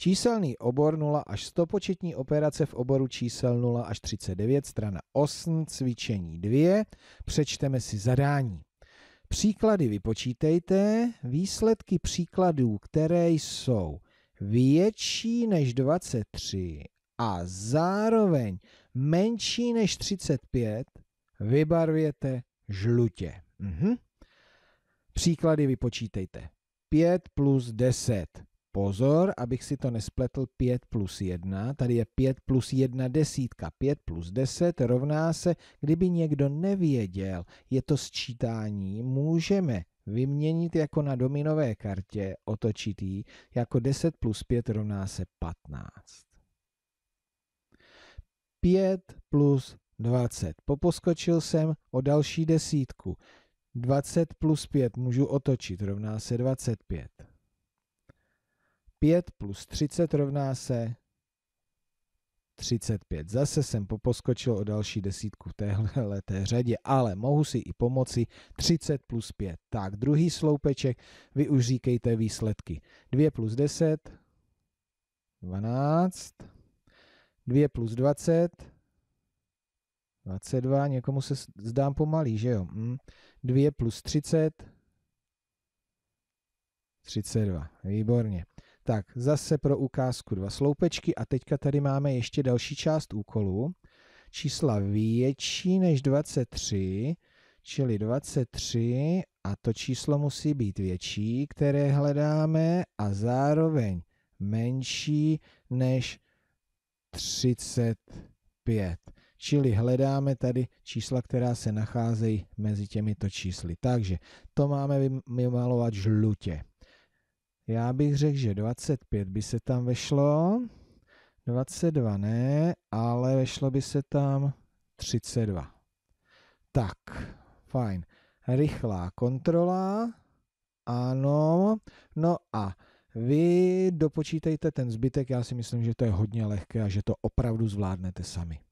Číselný obor 0 až 100 početní operace v oboru čísel 0 až 39, strana 8, cvičení 2. Přečteme si zadání. Příklady vypočítejte. Výsledky příkladů, které jsou větší než 23 a zároveň menší než 35, vybarvěte žlutě. Mhm. Příklady vypočítejte. 5 plus 10 Pozor, abych si to nespletl 5 plus 1, tady je 5 plus 1 desítka, 5 plus 10 rovná se, kdyby někdo nevěděl, je to sčítání, můžeme vyměnit jako na dominové kartě, otočitý, jako 10 plus 5 rovná se 15. 5 plus 20. Poposkočil jsem o další desítku. 20 plus 5 můžu otočit, rovná se 25. 5 plus 30 rovná se 35. Zase jsem poposkočil o další desítku v téhle leté řadě, ale mohu si i pomoci 30 plus 5. Tak, druhý sloupeček, vy už říkejte výsledky. 2 plus 10, 12, 2 plus 20, 22, někomu se zdám pomalý, že jo? Hm. 2 plus 30, 32, výborně. Tak, zase pro ukázku dva sloupečky a teďka tady máme ještě další část úkolu. Čísla větší než 23, čili 23 a to číslo musí být větší, které hledáme a zároveň menší než 35. Čili hledáme tady čísla, která se nacházejí mezi těmito čísly. Takže to máme vymalovat žlutě. Já bych řekl, že 25 by se tam vešlo, 22 ne, ale vešlo by se tam 32. Tak, fajn. Rychlá kontrola, ano, no a vy dopočítejte ten zbytek, já si myslím, že to je hodně lehké a že to opravdu zvládnete sami.